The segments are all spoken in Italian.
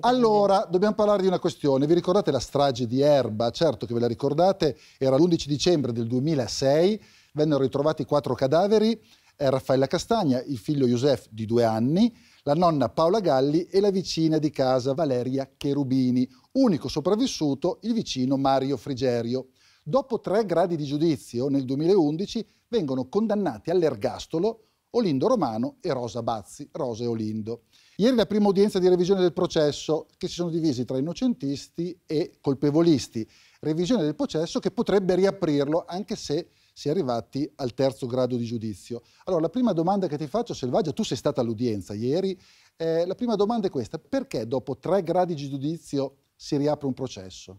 Allora, dobbiamo parlare di una questione. Vi ricordate la strage di Erba? Certo che ve la ricordate, era l'11 dicembre del 2006, vennero ritrovati quattro cadaveri, eh, Raffaella Castagna, il figlio Giuseppe di due anni, la nonna Paola Galli e la vicina di casa Valeria Cherubini, unico sopravvissuto il vicino Mario Frigerio. Dopo tre gradi di giudizio, nel 2011 vengono condannati all'ergastolo Olindo Romano e Rosa Bazzi, Rosa e Olindo. Ieri la prima udienza di revisione del processo che si sono divisi tra innocentisti e colpevolisti. Revisione del processo che potrebbe riaprirlo anche se si è arrivati al terzo grado di giudizio. Allora la prima domanda che ti faccio, Selvaggia, tu sei stata all'udienza ieri, eh, la prima domanda è questa, perché dopo tre gradi di giudizio si riapre un processo?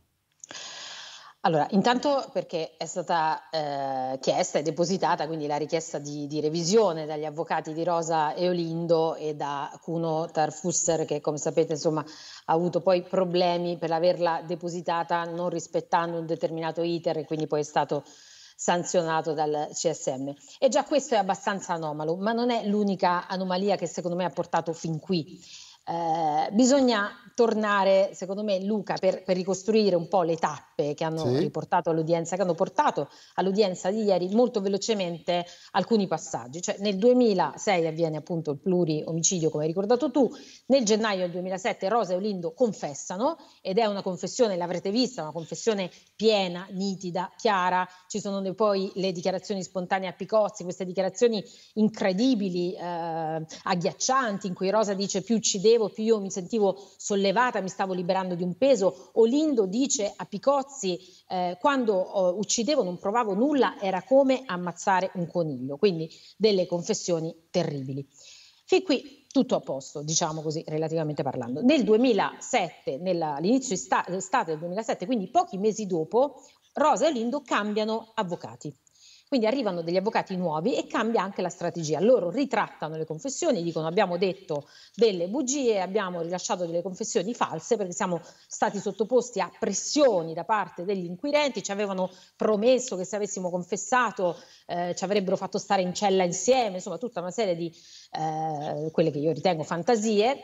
Allora, intanto perché è stata eh, chiesta e depositata quindi la richiesta di, di, revisione dagli avvocati di Rosa e Olindo e da Cuno Tarfusser che come sapete insomma, ha avuto poi problemi per averla depositata non rispettando un determinato iter e quindi poi è stato sanzionato dal CSM. E già questo è abbastanza anomalo, ma non è l'unica anomalia che secondo me ha portato fin qui. Eh, bisogna tornare, secondo me, Luca, per, per, ricostruire un po' le tappe che hanno sì. riportato all'udienza, che hanno portato all'udienza di ieri molto velocemente alcuni passaggi. Cioè, nel 2006 avviene appunto il pluriomicidio, come hai ricordato tu, nel gennaio del 2007 Rosa e Olindo confessano ed è una confessione, l'avrete vista, una confessione piena, nitida, chiara. Ci sono poi le dichiarazioni spontanee a Picozzi, queste dichiarazioni incredibili, eh, agghiaccianti, in cui Rosa dice più uccidevo leggevo, più io mi sentivo sollevata, mi stavo liberando di un peso. Olindo dice a Picozzi, eh, quando eh, uccidevo non provavo nulla, era come ammazzare un coniglio, quindi delle confessioni terribili. Fin qui tutto a posto, diciamo così, relativamente parlando. Nel 2007, all'inizio eh, estate del 2007, quindi pochi mesi dopo, Rosa e Lindo cambiano avvocati. Quindi arrivano degli avvocati nuovi e cambia anche la strategia. Loro ritrattano le confessioni, dicono abbiamo detto delle bugie, abbiamo rilasciato delle confessioni false perché siamo stati sottoposti a pressioni da parte degli inquirenti, ci avevano promesso che se avessimo confessato eh, ci avrebbero fatto stare in cella insieme, insomma tutta una serie di eh, quelle che io ritengo fantasie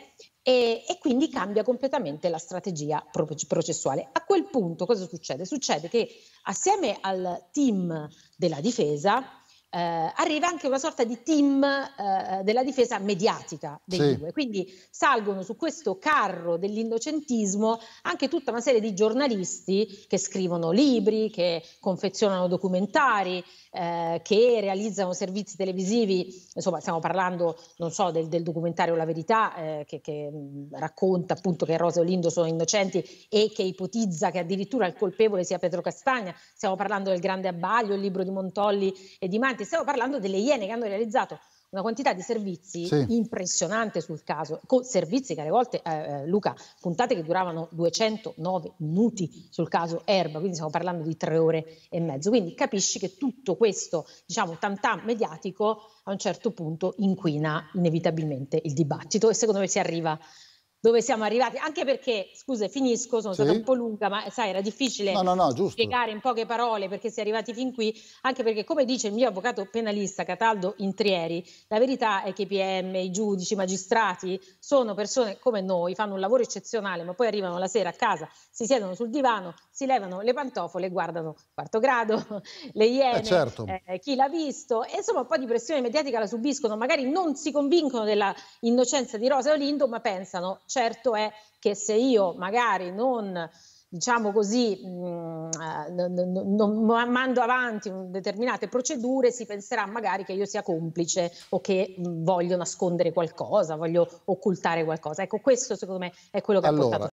e, e quindi cambia completamente la strategia processuale. A quel punto cosa succede? Succede che assieme al team della difesa eh, arriva anche una sorta di team eh, eh, della difesa mediatica dei sì. due. Quindi salgono su questo carro dell'innocentismo anche tutta una serie di giornalisti che scrivono libri, che confezionano documentari, eh, che realizzano servizi televisivi. Insomma, stiamo parlando, non so, del, del documentario La Verità, eh, che, che racconta appunto che Rosa e Olindo sono innocenti e che ipotizza che addirittura il colpevole sia Pietro Castagna. Stiamo parlando del Grande Abbaglio, il libro di Montolli e di Manti importanti, stiamo parlando delle Iene che hanno realizzato una quantità di servizi sì. impressionante sul caso, con servizi che alle volte, eh, eh Luca, puntate che duravano 209 minuti sul caso Erba, quindi stiamo parlando di tre ore e mezzo. Quindi capisci che tutto questo, diciamo, tantà mediatico a un certo punto inquina inevitabilmente il dibattito e secondo me si arriva dove siamo arrivati, anche perché, scusa, finisco, sono sì. stata un po' lunga, ma sai, era difficile no, no, no, spiegare in poche parole perché si è arrivati fin qui, anche perché, come dice il mio avvocato penalista Cataldo Intrieri, la verità è che i PM, i giudici, i magistrati sono persone come noi, fanno un lavoro eccezionale, ma poi arrivano la sera a casa, si siedono sul divano, si levano le pantofole, guardano quarto grado, le iene, eh certo. eh, chi l'ha visto, e insomma un po' di pressione mediatica la subiscono, magari non si convincono della innocenza di Rosa Olindo, ma pensano Certo è che se io magari non diciamo così, mm, eh, non mando avanti determinate procedure, si penserà magari che io sia complice o che mm, voglio nascondere qualcosa, voglio occultare qualcosa. Ecco, questo secondo me è quello che allora, ha portato